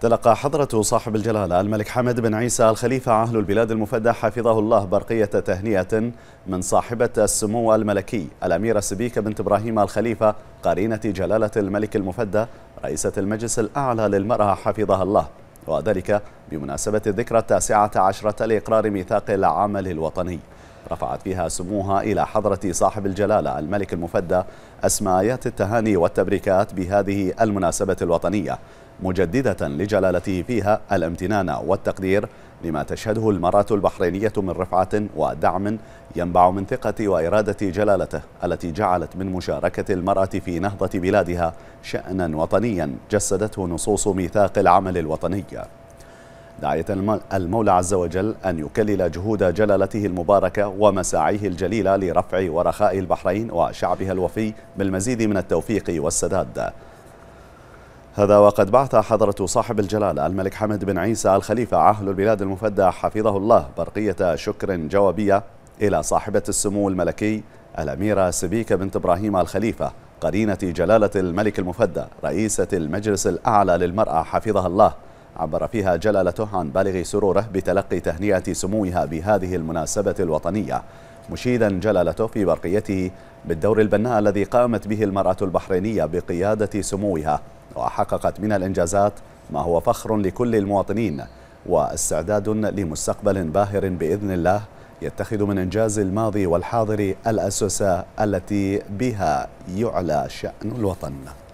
تلقى حضرة صاحب الجلالة الملك حمد بن عيسى الخليفة عهل البلاد المفدى حفظه الله برقية تهنئة من صاحبة السمو الملكي الأميرة سبيكة بنت إبراهيم الخليفة قرينة جلالة الملك المفدى رئيسة المجلس الأعلى للمرأة حفظها الله وذلك بمناسبة الذكرى التاسعة عشرة لإقرار ميثاق العمل الوطني رفعت فيها سموها إلى حضرة صاحب الجلالة الملك المفدى أسمايات التهاني والتبريكات بهذه المناسبة الوطنية مجددة لجلالته فيها الامتنان والتقدير لما تشهده المرأة البحرينية من رفعة ودعم ينبع من ثقة وإرادة جلالته التي جعلت من مشاركة المرأة في نهضة بلادها شأنا وطنيا جسدته نصوص ميثاق العمل الوطني داعية المولى عز وجل أن يكلل جهود جلالته المباركة ومساعيه الجليلة لرفع ورخاء البحرين وشعبها الوفي بالمزيد من التوفيق والسداد هذا وقد بعث حضرة صاحب الجلالة الملك حمد بن عيسى الخليفة عهل البلاد المفدى حفظه الله برقية شكر جوابية إلى صاحبة السمو الملكي الأميرة سبيكة بنت إبراهيم الخليفة قرينة جلالة الملك المفدى رئيسة المجلس الأعلى للمرأة حفظها الله عبر فيها جلالته عن بالغ سروره بتلقي تهنئة سموها بهذه المناسبة الوطنية مشيدا جلالته في برقيته بالدور البناء الذي قامت به المرأة البحرينية بقيادة سموها وحققت من الإنجازات ما هو فخر لكل المواطنين واستعداد لمستقبل باهر بإذن الله يتخذ من إنجاز الماضي والحاضر الأسس التي بها يعلى شأن الوطن